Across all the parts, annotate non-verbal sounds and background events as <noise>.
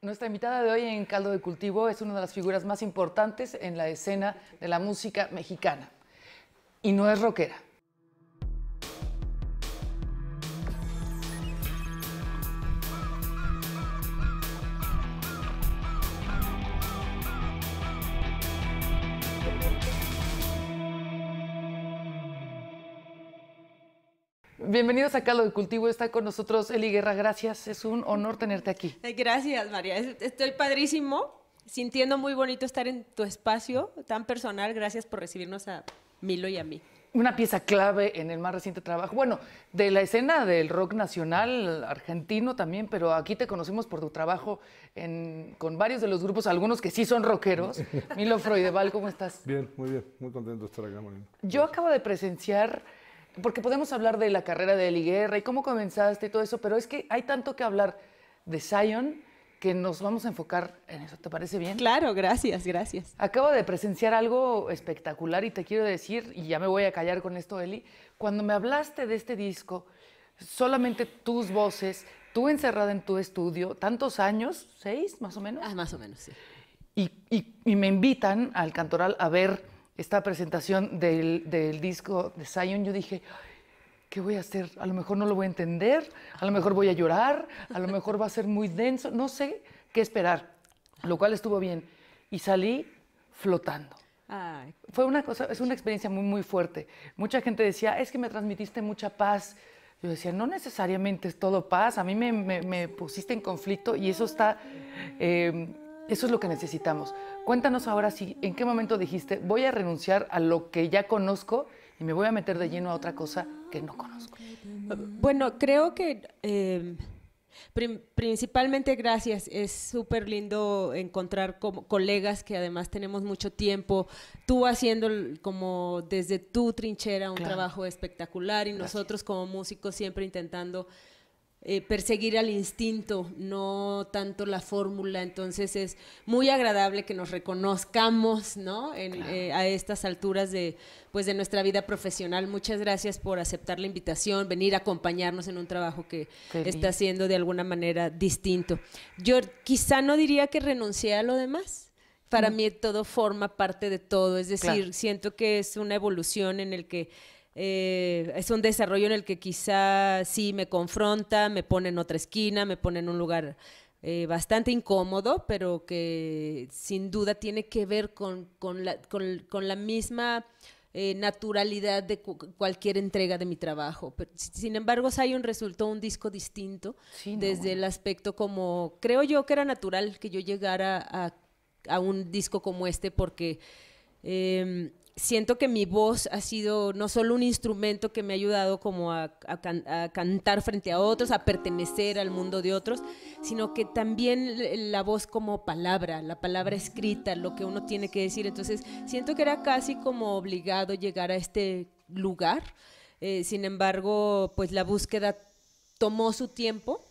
Nuestra invitada de hoy en Caldo de Cultivo es una de las figuras más importantes en la escena de la música mexicana y no es rockera. Bienvenidos a Calo de Cultivo. Está con nosotros Eli Guerra. Gracias. Es un honor tenerte aquí. Eh, gracias, María. Estoy padrísimo. Sintiendo muy bonito estar en tu espacio tan personal. Gracias por recibirnos a Milo y a mí una pieza clave en el más reciente trabajo, bueno, de la escena del rock nacional argentino también, pero aquí te conocemos por tu trabajo con varios de los grupos, algunos que sí son rockeros. <laughs> Milo Freudeval, ¿cómo estás? Bien, muy bien, muy contento de estar acá, Marina. Yo acabo de presenciar porque podemos hablar de la carrera de Eli Guerra y cómo comenzaste y todo eso, pero es que hay tanto que hablar de Zion que nos vamos a enfocar en eso. ¿Te parece bien? Claro, gracias, gracias. Acabo de presenciar algo espectacular y te quiero decir, y ya me voy a callar con esto, Eli, cuando me hablaste de este disco, solamente tus voces, tú encerrada en tu estudio, tantos años, seis más o menos. Ah, más o menos, sí. Y, y me invitan al cantoral a ver esta presentación del, disco de Zion, yo dije, ¿qué voy a hacer? A lo mejor no lo voy a entender, a lo mejor voy a llorar, a lo mejor va a ser muy denso, no sé qué esperar, lo cual estuvo bien. Y salí flotando. Fue una cosa, es una experiencia muy, muy fuerte. Mucha gente decía, es que me transmitiste mucha paz. Yo decía, no necesariamente es todo paz, a mí me, me, pusiste en conflicto y eso está em, eso es lo que necesitamos. Cuéntanos ahora si, ¿en qué momento dijiste voy a renunciar a lo que ya conozco y me voy a meter de lleno a otra cosa que no conozco? Bueno, creo que em, principalmente gracias. Es súper lindo encontrar como colegas que además tenemos mucho tiempo, tú haciendo como desde tu trinchera un trabajo espectacular y nosotros como músicos siempre intentando... Eh, perseguir al instinto, no tanto la fórmula. Entonces es muy agradable que nos reconozcamos, ¿no? Eh, a estas alturas de, pues, de nuestra vida profesional. Muchas gracias por aceptar la invitación, venir a acompañarnos en un trabajo que está haciendo de alguna manera distinto. Yo quizá no diría que renuncié a lo demás. Para mm. mí todo forma parte de todo, es decir, siento que es una evolución en el que eh, es un desarrollo en el que quizá sí me confronta, me pone en otra esquina, me pone en un lugar eh, bastante incómodo, pero que sin duda tiene que ver con, la, misma eh, naturalidad de cualquier entrega de mi trabajo. sin embargo, Zion resultó un disco distinto desde el aspecto como, creo yo que era natural que yo llegara a, un disco como este porque... Em, siento que mi voz ha sido no solo un instrumento que me ha ayudado como a, cantar frente a otros, a pertenecer al mundo de otros, sino que también la voz como palabra, la palabra escrita, lo que uno tiene que decir. Entonces, siento que era casi como obligado llegar a este lugar. Eh, sin embargo, pues la búsqueda tomó su tiempo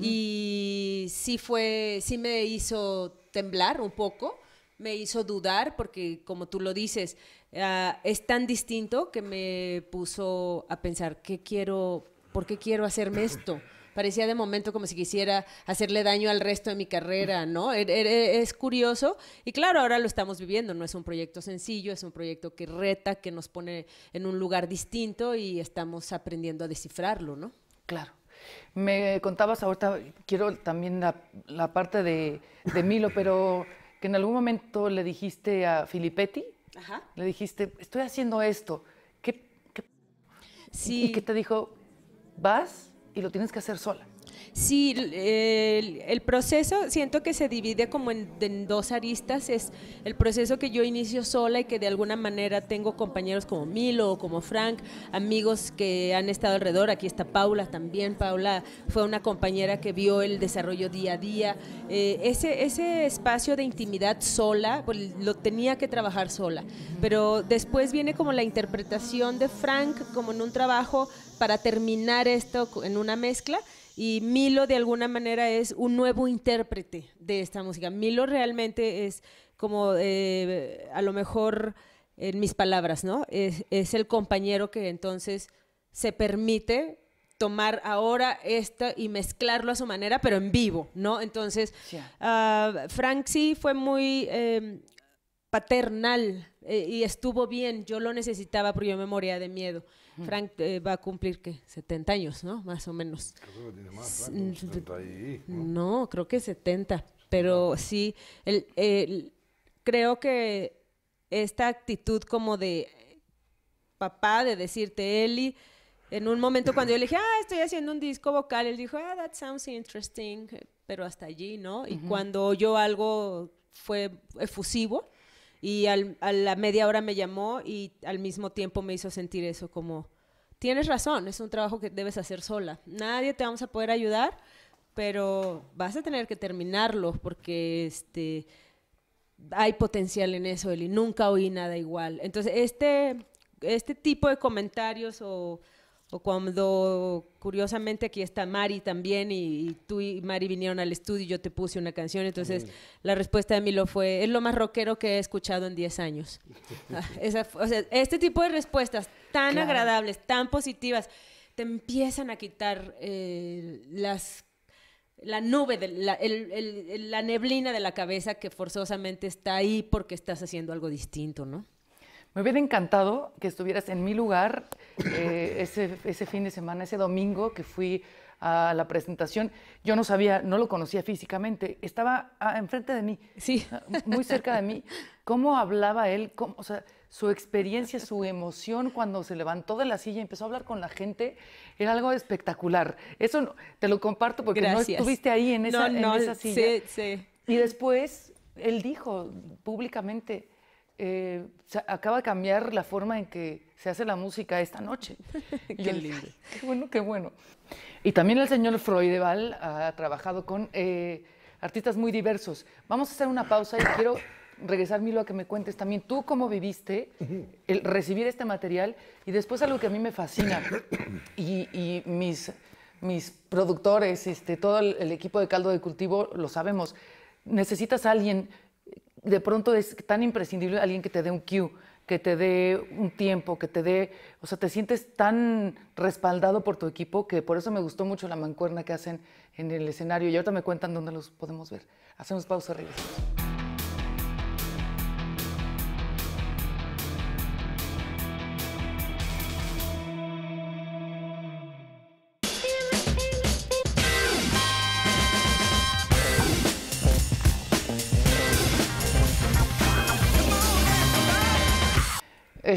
y sí fue, sí me hizo temblar un poco me hizo dudar porque, como tú lo dices, Ah, es tan distinto que me puso a pensar, ¿qué quiero? ¿Por qué quiero hacerme esto? Parecía de momento como si quisiera hacerle daño al resto de mi carrera, ¿no? Er, er, er, es, curioso y claro, ahora lo estamos viviendo, no es un proyecto sencillo, es un proyecto que reta, que nos pone en un lugar distinto y estamos aprendiendo a descifrarlo, ¿no? Claro. Me contabas ahorita, quiero también la, parte de, de Milo, pero que en algún momento le dijiste a Filippetti, le dijiste, estoy haciendo esto. ¿Qué, Sí. Y que te dijo, vas y lo tienes que hacer sola. Sí, el, proceso siento que se divide como en, dos aristas. Es el proceso que yo inicio sola y que de alguna manera tengo compañeros como Milo o como Frank, amigos que han estado alrededor. Aquí está Paula también. Paula fue una compañera que vio el desarrollo día a día. Eh, ese, ese espacio de intimidad sola, pues, lo tenía que trabajar sola. Pero después viene como la interpretación de Frank como en un trabajo para terminar esto en una mezcla y Milo de alguna manera es un nuevo intérprete de esta música. Milo realmente es como eh, a lo mejor en mis palabras, ¿no? Es, el compañero que entonces se permite tomar ahora esta y mezclarlo a su manera, pero en vivo, ¿no? Entonces, ah, fue muy em, paternal eh, y estuvo bien, yo lo necesitaba porque yo me moría de miedo. Frank eh, va a cumplir, que 70 años, ¿no? Más o menos. Creo ah, que pues, tiene más, ¿no? creo que 70, pero sí, creo que esta actitud como de papá, de decirte, Eli, en un momento cuando yo le dije, ah, estoy haciendo un disco vocal, él dijo, ah, that sounds interesting, pero hasta allí, ¿no? Y cuando oyó algo fue efusivo, y al, a la media hora me llamó y al mismo tiempo me hizo sentir eso como, tienes razón, es un trabajo que debes hacer sola. Nadie te vamos a poder ayudar, pero vas a tener que terminarlo porque este, hay potencial en eso, y Nunca oí nada igual. Entonces, este, este tipo de comentarios o o cuando curiosamente aquí está Mari también y, tú y Mari vinieron al estudio y yo te puse una canción, entonces la respuesta de Milo fue, es lo más rockero que he escuchado en 10 años. <laughs> Ah, este tipo de respuestas tan agradables, tan positivas, te empiezan a quitar eh, las la nube, de la, la neblina de la cabeza que forzosamente está ahí porque estás haciendo algo distinto, ¿no? Me hubiera encantado que estuvieras en mi lugar eh, ese, ese fin de semana, ese domingo que fui a la presentación. Yo no sabía, no lo conocía físicamente, estaba ah, enfrente de mí, sí. Ah, muy cerca de mí. ¿Cómo hablaba él? sea, su experiencia, su emoción cuando se levantó de la silla y empezó a hablar con la gente, era algo espectacular. Eso te lo comparto porque no estuviste ahí en esa, en esa silla. Y después él dijo públicamente, eh, acaba de cambiar la forma en que se hace la música esta noche. <laughs> qué <laughs> lindo. Qué bueno, qué bueno. Y también el señor Freudeval ha trabajado con eh, artistas muy diversos. Vamos a hacer una pausa y quiero regresar, Milo, a que me cuentes también tú cómo viviste el recibir este material y después algo que a mí me fascina y, mis, mis productores, este, todo el, equipo de Caldo de Cultivo lo sabemos necesitas a alguien de pronto es tan imprescindible alguien que te dé un cue, que te dé un tiempo, que te dé, o sea, te sientes tan respaldado por tu equipo que por eso me gustó mucho la mancuerna que hacen en el escenario y ahorita me cuentan dónde los podemos ver. Hacemos pausa, regresamos.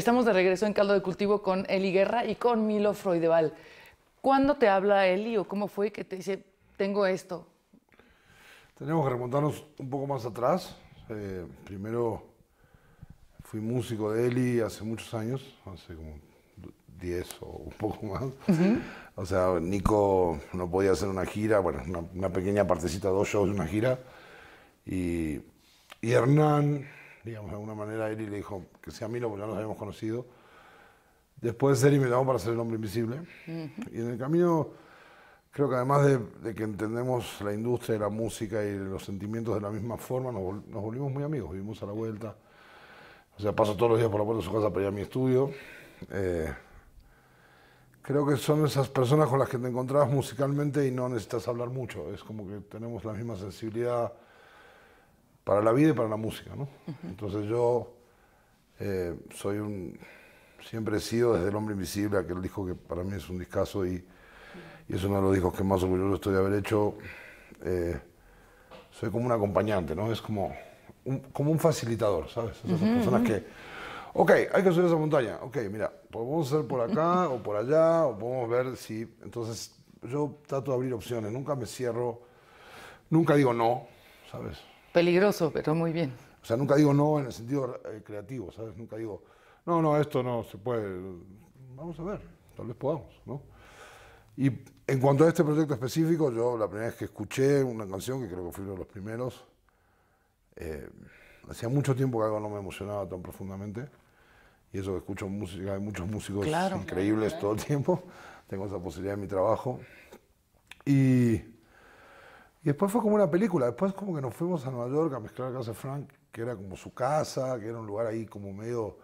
Estamos de regreso en Caldo de Cultivo con Eli Guerra y con Milo Freudeval. ¿Cuándo te habla Eli o cómo fue que te dice, tengo esto? Tenemos que remontarnos un poco más atrás. Eh, primero fui músico de Eli hace muchos años, hace como 10 o un poco más. O sea, Nico no podía hacer una gira, bueno, una, pequeña partecita, dos shows de una gira. y Hernán, de alguna manera, y le dijo que sea Milo, porque ya nos habíamos conocido. Después de ser invitado para ser El Hombre Invisible. Y en el camino, creo que además de, que entendemos la industria de la música y los sentimientos de la misma forma, nos, volvimos muy amigos, vivimos a la vuelta. O sea, paso todos los días por la puerta de su casa para ir a mi estudio. Eh, creo que son esas personas con las que te encontrabas musicalmente y no necesitas hablar mucho. Es como que tenemos la misma sensibilidad para la vida y para la música. ¿no? Entonces yo eh, soy un, siempre he sido desde El Hombre Invisible, aquel disco que para mí es un discazo y, y es uno de los discos que más orgulloso estoy de haber hecho. Eh, soy como un acompañante, ¿no? Es como un, como un facilitador, ¿sabes? Esas personas que, ok, hay que subir esa montaña, ok, mira, podemos pues hacer por acá o por allá, o podemos ver si... Entonces yo trato de abrir opciones, nunca me cierro, nunca digo no, ¿sabes? Peligroso, pero muy bien. O sea, nunca digo no en el sentido eh, creativo, ¿sabes? Nunca digo, no, no, esto no se puede. Vamos a ver, tal vez podamos, ¿no? Y en cuanto a este proyecto específico, yo la primera vez que escuché una canción, que creo que fui uno de los primeros, eh, hacía mucho tiempo que algo no me emocionaba tan profundamente. Y eso que escucho música hay muchos músicos increíbles todo el tiempo. Tengo esa posibilidad en mi trabajo. Y y después fue como una película, después como que nos fuimos a Nueva York a mezclar la casa de Frank, que era como su casa, que era un lugar ahí como medio,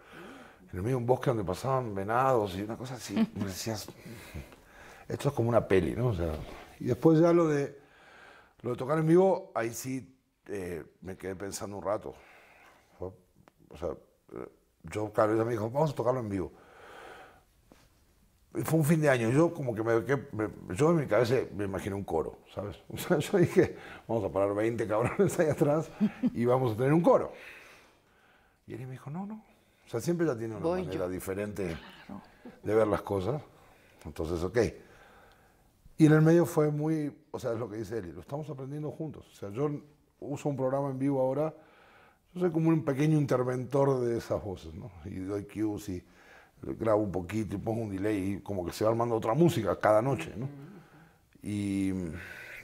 en el medio de un bosque donde pasaban venados y una cosa así. <laughs> Me decías, esto es como una peli, ¿no? y después ya lo de, lo tocar en vivo, ahí sí eh, me quedé pensando un rato. O sea, eh, yo, claro, ella me dijo, vamos a tocarlo en vivo fue un fin de año. Yo como que me, que yo en mi cabeza me imaginé un coro, ¿sabes? <laughs> O sea, yo dije, vamos a parar 20 cabrones ahí atrás y vamos a tener un coro. Y él me dijo, no, no. O sea, siempre ya tiene una manera diferente de ver las cosas. Entonces, ok. Y en el medio fue muy, o sea, es lo que dice él, lo estamos aprendiendo juntos. O sea, yo uso un programa en vivo ahora, yo soy como un pequeño interventor de esas voces, ¿no? Y doy cues y grabo un poquito y pongo un delay y como que se va armando otra música cada noche, ¿no? Y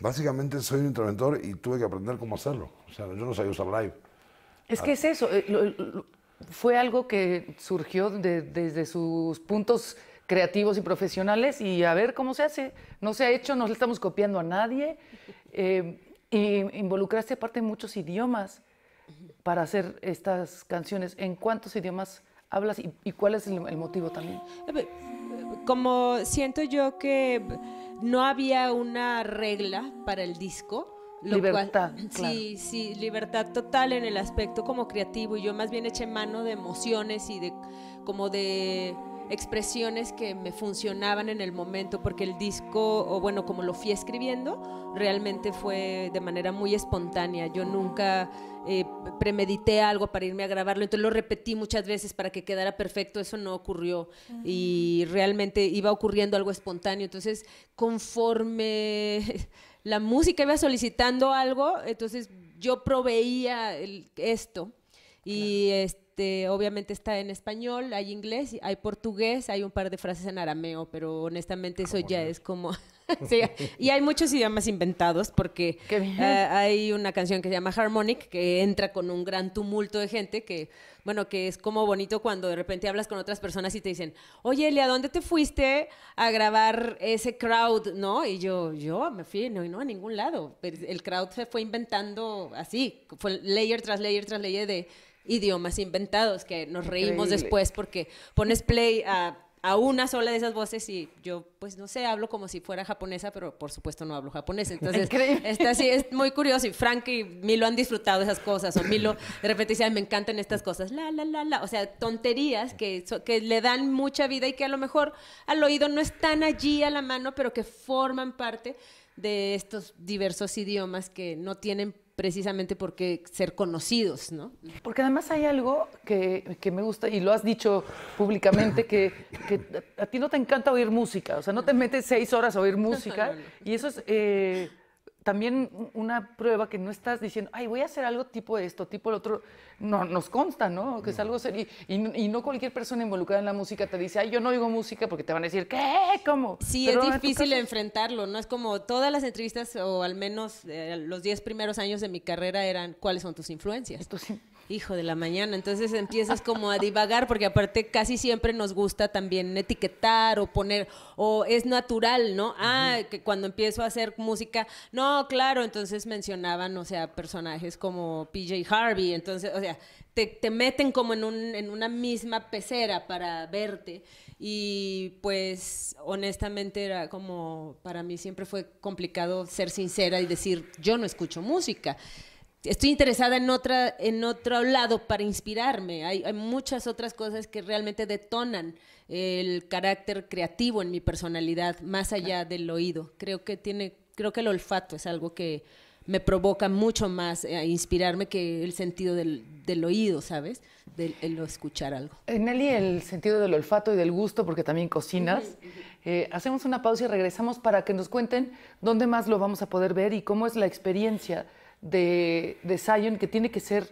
básicamente soy un interventor y tuve que aprender cómo hacerlo. O sea, yo no sabía usar live. Es que ah. es eso. Eh, fue algo que surgió desde sus puntos creativos y profesionales y a ver cómo se hace. No se ha hecho, no le estamos copiando a nadie. Eh, y involucraste aparte muchos idiomas para hacer estas canciones. ¿En cuántos idiomas hablas y, cuál es el, motivo también? Eh, como siento yo que no había una regla para el disco. libertad. Sí, sí, libertad total en el aspecto como creativo. Y yo más bien eché mano de emociones y de como de expresiones que me funcionaban en el momento, porque el disco, o bueno, como lo fui escribiendo, realmente fue de manera muy espontánea. Yo nunca eh, premedité algo para irme a grabarlo, entonces lo repetí muchas veces para que quedara perfecto, eso no ocurrió. Y realmente iba ocurriendo algo espontáneo. Entonces, conforme <laughs> la música iba solicitando algo, entonces yo proveía esto. Y este, este, obviamente está en español, hay inglés, hay portugués, hay un par de frases en arameo, pero honestamente eso ya es como... <laughs> y hay muchos idiomas inventados porque eh, hay una canción que se llama Harmonic que entra con un gran tumulto de gente que, bueno, que es como bonito cuando de repente hablas con otras personas y te dicen, oye, ¿a ¿dónde te fuiste a grabar ese crowd? ¿No? Y yo, yo me fui, no, no a ningún lado. el crowd se fue inventando así, fue layer tras layer tras layer de idiomas inventados que nos reímos después porque pones play a, una sola de esas voces y yo, pues no sé, hablo como si fuera japonesa, pero por supuesto no hablo japonés. Entonces, así, es muy curioso y Frank y Milo han disfrutado esas cosas o Milo de repente dice, me encantan estas cosas, la, la, la, la. O sea, tonterías que, que le dan mucha vida y que a lo mejor al oído no están allí a la mano, pero que forman parte de estos diversos idiomas que no tienen precisamente porque ser conocidos, ¿no? Porque además hay algo que, me gusta, y lo has dicho públicamente, que, a, ti no te encanta oír música, o sea, no te metes seis horas a oír música, <laughs> y eso es... Eh, también una prueba que no estás diciendo, ay, voy a hacer algo tipo esto, tipo el otro, no, nos consta, ¿no? Que es algo serio. Y, y, no cualquier persona involucrada en la música te dice, ay, yo no oigo música porque te van a decir, ¿qué? ¿Cómo? Sí, es difícil enfrentarlo, ¿no? Es como todas las entrevistas, o al menos eh, los 10 primeros años de mi carrera eran, ¿cuáles son tus influencias? Tus influencias hijo de la mañana. Entonces empiezas como a divagar, porque aparte casi siempre nos gusta también etiquetar o poner, o es natural, ¿no? Ah, que cuando empiezo a hacer música, no, claro, entonces mencionaban, o sea, personajes como PJ Harvey, entonces, o sea, te, te meten como en, un, en una misma pecera para verte. Y pues honestamente era como, para mí siempre fue complicado ser sincera y decir, yo no escucho música estoy interesada en, otra, en otro lado para inspirarme. Hay, muchas otras cosas que realmente detonan el carácter creativo en mi personalidad, más allá del oído. Creo que tiene, creo que el olfato es algo que me provoca mucho más eh, a inspirarme que el sentido del, del oído, ¿sabes? De el escuchar algo. Eh, Nelly, el sentido del olfato y del gusto, porque también cocinas. Eh, hacemos una pausa y regresamos para que nos cuenten dónde más lo vamos a poder ver y cómo es la experiencia de, Zion que tiene que ser,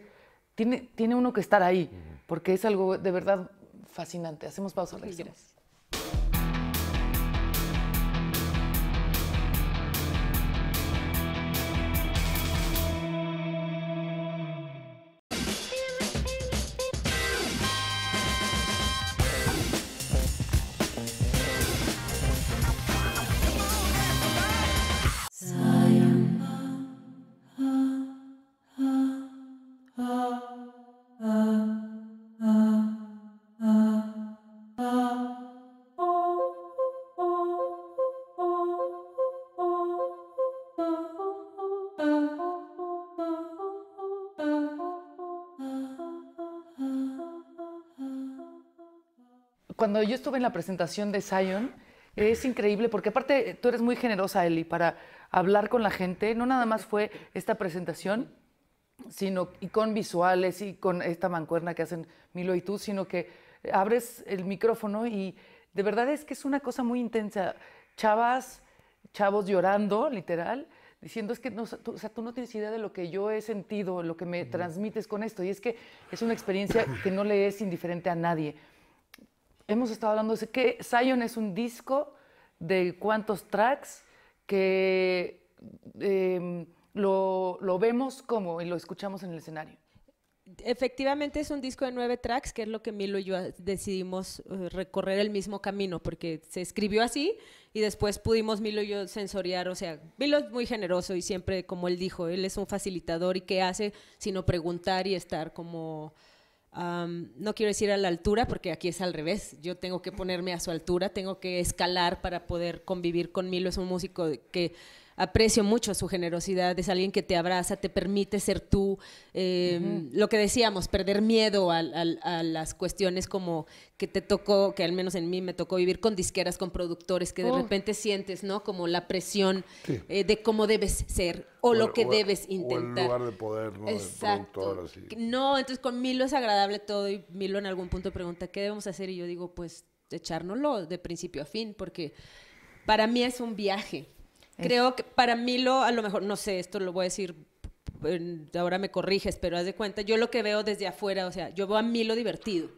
tiene, tiene uno que estar ahí, porque es algo de verdad fascinante. Hacemos pausa, regresamos. cuando yo estuve en la presentación de Zion, es increíble porque aparte eh, tú eres muy generosa, Eli, para hablar con la gente. No nada más fue esta presentación, sino y con visuales y con esta mancuerna que hacen Milo y tú, sino que abres el micrófono y de verdad es que es una cosa muy intensa. Chavas, chavos llorando, literal, diciendo es que o sea, tú no tienes idea de lo que yo he sentido, lo que me transmites con esto. Y es que es una experiencia que no le es indiferente a nadie hemos estado hablando de que Zion es un disco de cuántos tracks que em, lo, lo, vemos como y lo escuchamos en el escenario. Efectivamente es un disco de nueve tracks, que es lo que Milo y yo decidimos eh, recorrer el mismo camino, porque se escribió así y después pudimos Milo y yo sensoriar, o sea, Milo es muy generoso y siempre, como él dijo, él es un facilitador y qué hace sino preguntar y estar como no quiero decir a la altura, porque aquí es al revés. Yo tengo que ponerme a su altura, tengo que escalar para poder convivir con Milo. Es un músico que aprecio mucho su generosidad, es alguien que te abraza, te permite ser tú, em, lo que decíamos, perder miedo a, las cuestiones como que te tocó, que al menos en mí me tocó vivir con disqueras, con productores, que de repente sientes, ¿no? Como la presión eh, de cómo debes ser o, lo que debes intentar. O lugar de poder, ¿no? Exacto. No, entonces con Milo es agradable todo y Milo en algún punto pregunta, ¿qué debemos hacer? Y yo digo, pues echárnoslo de principio a fin, porque para mí es un viaje. Creo que para mí lo, a lo mejor, no sé, esto lo voy a decir, ahora me corriges, pero haz de cuenta, yo lo que veo desde afuera, o sea, yo veo a lo divertido,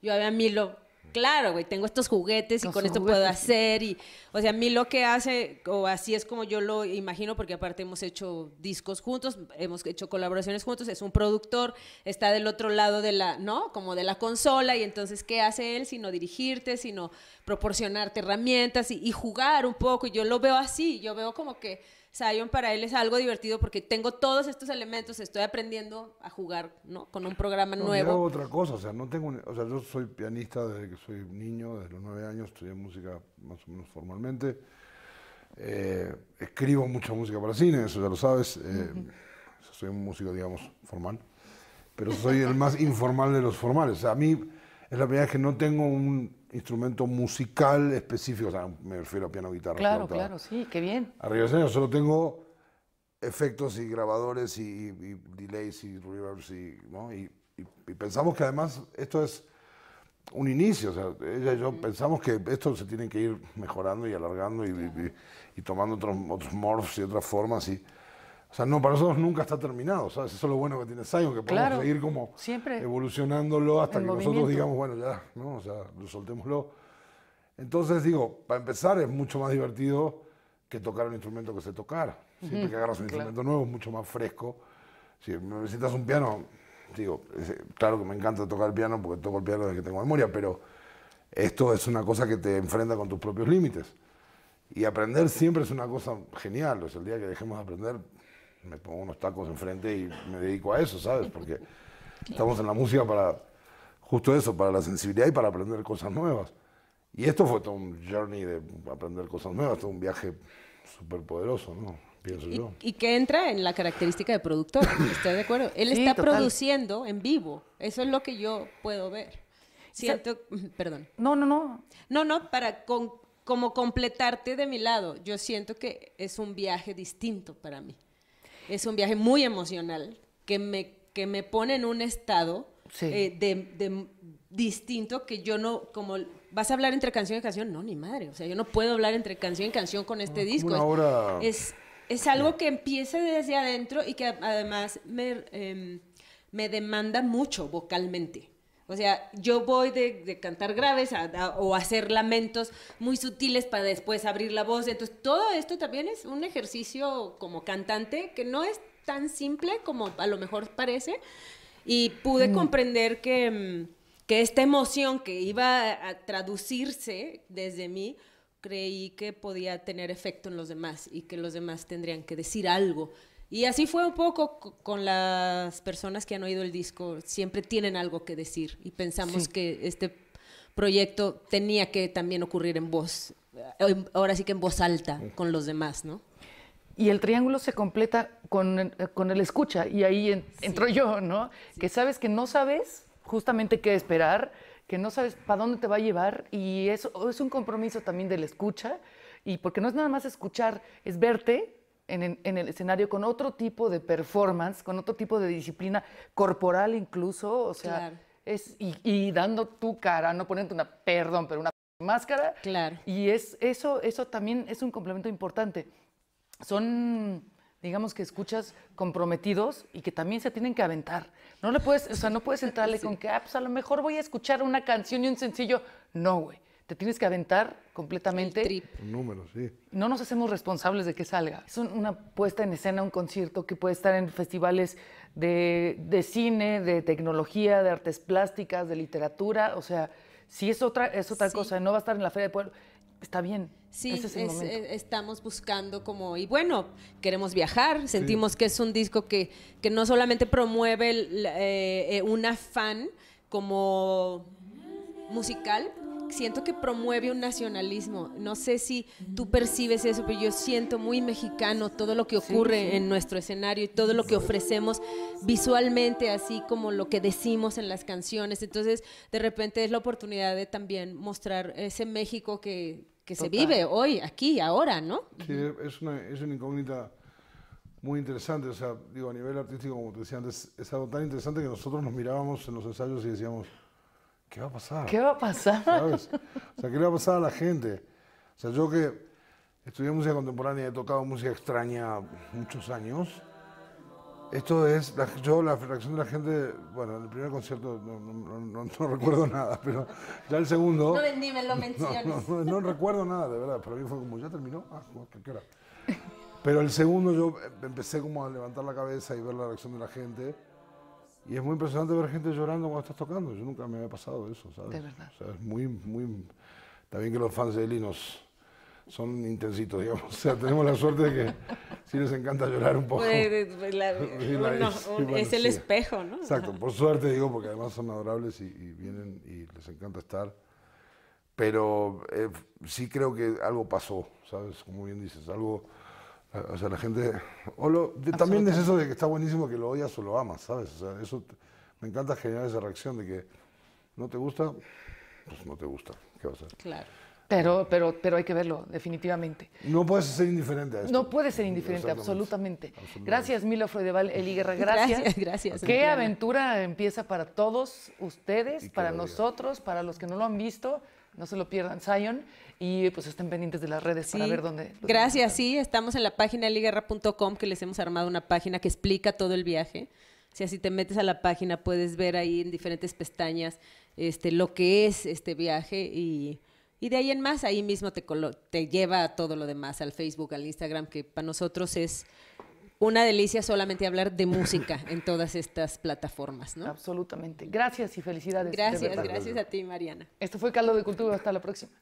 yo veo a Milo claro, güey, tengo estos juguetes y con esto puedo hacer y, o sea, a mí lo que hace, o así es como yo lo imagino, porque aparte hemos hecho discos juntos, hemos hecho colaboraciones juntos, es un productor, está del otro lado de la, ¿no? Como de la consola y entonces, ¿qué hace él? Sino dirigirte, sino proporcionarte herramientas y jugar un poco y yo lo veo así, yo veo como que Sion para él es algo divertido porque tengo todos estos elementos, estoy aprendiendo a jugar, Con un programa nuevo. Yo otra cosa, o sea, no tengo, yo soy pianista desde que soy niño, desde los nueve años estudié música más o menos formalmente. Eh, escribo mucha música para cine, eso ya lo sabes. Eh, soy un músico, digamos, formal. Pero soy el más informal de los formales. a mí es la primera que no tengo un instrumento musical específico, o sea, me refiero a piano, guitarra. Claro, claro, sí, qué bien. Arriba yo solo tengo efectos y grabadores y, delays y reverbs y, ¿no? y, pensamos que además esto es un inicio, o sea, ella y yo pensamos que esto se tiene que ir mejorando y alargando y, tomando otros, otros morphs y otras formas y... O sea, no, para nosotros nunca está terminado, ¿sabes? Eso es lo bueno que tiene Zion, que podemos seguir como evolucionándolo hasta que nosotros digamos, bueno, ya, ¿no? O sea, lo soltémoslo. Entonces, digo, para empezar es mucho más divertido que tocar un instrumento que se tocara. Siempre que agarras un instrumento nuevo es mucho más fresco. Si necesitas un piano, digo, claro que me encanta tocar el piano porque toco el piano desde que tengo memoria, pero esto es una cosa que te enfrenta con tus propios límites. Y aprender siempre es una cosa genial. O sea, el día que dejemos de aprender, me pongo unos tacos enfrente y me dedico a eso, ¿sabes? Porque estamos en la música para justo eso, para la sensibilidad y para aprender cosas nuevas. Y esto fue todo un journey de aprender cosas nuevas, todo un viaje súper poderoso, ¿no? Pienso y, yo. Y que entra en la característica de productor, estoy de acuerdo. Él está produciendo en vivo, eso es lo que yo puedo ver. Siento, perdón. No, no, no. No, no, para como completarte de mi lado, yo siento que es un viaje distinto para mí es un viaje muy emocional que me, que me pone en un estado eh, de, distinto que yo no, como vas a hablar entre canción y canción, no, ni madre, o sea, yo no puedo hablar entre canción y canción con este ah, disco. es, es, algo que empieza desde adentro y que además me, em, me demanda mucho vocalmente. O sea, yo voy de, cantar graves o hacer lamentos muy sutiles para después abrir la voz. Entonces, todo esto también es un ejercicio como cantante que no es tan simple como a lo mejor parece. Y pude mm. comprender que, mm, que esta emoción que iba a traducirse desde mí, creí que podía tener efecto en los demás y que los demás tendrían que decir algo. Y así fue un poco con las personas que han oído el disco, siempre tienen algo que decir y pensamos que este proyecto tenía que también ocurrir en voz, eh, ahora sí que en voz alta con los demás, ¿no? Y el triángulo se completa con, el escucha y ahí entro yo, ¿no? Que sabes que no sabes justamente qué esperar, que no sabes para dónde te va a llevar y eso es un compromiso también del escucha y porque no es nada más escuchar, es verte en, el escenario con otro tipo de performance, con otro tipo de disciplina corporal incluso, o sea, es, y, dando tu cara, no poniendo una, perdón, pero una máscara. Claro. Y es, eso, eso también es un complemento importante. Son, digamos que escuchas comprometidos y que también se tienen que aventar. No le puedes, o sea, no puedes <laughs> entrarle con que, ah, pues a lo mejor voy a escuchar una canción y un sencillo. No, güey. Te tienes que aventar completamente. trip. Un sí. No nos hacemos responsables de que salga. Es una puesta en escena, un concierto que puede estar en festivales de, cine, de tecnología, de artes plásticas, de literatura. O sea, si es otra, es otra cosa, no va a estar en la Feria de Pueblo está bien. Sí, Ese eh, estamos buscando como, y bueno, queremos viajar, sentimos que es un disco que, no solamente promueve eh, eh, un afán como musical, siento que promueve un nacionalismo. No sé si tú percibes eso, pero yo siento muy mexicano todo lo que ocurre en nuestro escenario y todo lo que ofrecemos visualmente, así como lo que decimos en las canciones. Entonces, de repente es la oportunidad de también mostrar ese México que, se vive hoy, aquí, ahora, ¿no? Sí, es una, es una incógnita muy interesante. O sea, digo, a nivel artístico, como te decía antes, es algo tan interesante que nosotros nos mirábamos en los ensayos y decíamos ¿qué va a pasar? ¿Qué va a pasar? ¿Sabes? O sea, ¿qué le va a pasar a la gente? O sea, yo que estudié música contemporánea y he tocado música extraña muchos años, esto es, yo la reacción de la gente, bueno, en el primer concierto no, recuerdo nada, pero ya el segundo... No, ni me lo menciones. No, recuerdo nada, de verdad, para mí fue como, ¿ya terminó? Ah, ¿qué hora? Pero el segundo yo eh, empecé como a levantar la cabeza y ver la reacción de la gente y es muy impresionante ver gente llorando cuando estás tocando. Yo nunca me había pasado eso, ¿sabes? De verdad. O sea, es muy, muy... también que los fans de Linos son intensitos, digamos. O sea, tenemos la suerte de que sí les encanta llorar un poco. es, el espejo, ¿no? Exacto, por suerte digo, porque además son adorables y, vienen y les encanta estar. Pero eh, sí creo que algo pasó, ¿sabes? Como bien dices, algo o sea, la gente... también es eso de que está buenísimo que lo odias o lo amas, ¿sabes? O sea, eso, me encanta generar esa reacción de que no te gusta, pues no te gusta. ¿Qué va a ser? Claro. Pero, pero, pero hay que verlo, definitivamente. No puedes ser indiferente a eso. No puedes ser indiferente, absolutamente. Gracias, Milo Freudeval, <laughs> Eli Guerra. Gracias. Gracias, gracias Qué aventura empieza para todos ustedes, para nosotros, para los que no lo han visto. No se lo pierdan, Zion. Y pues estén pendientes de las redes para ver dónde. Gracias, sí. Estamos en la página liguerra.com que les hemos armado una página que explica todo el viaje. Si así te metes a la página, puedes ver ahí en diferentes pestañas este, lo que es este viaje y, de ahí en más, ahí mismo te, te lleva a todo lo demás, al Facebook, al Instagram, que para nosotros es una delicia solamente hablar de música en todas estas plataformas, ¿no? Absolutamente. Gracias y felicidades. Gracias, gracias a ti, Mariana. Esto fue Caldo de Cultura. Hasta la próxima.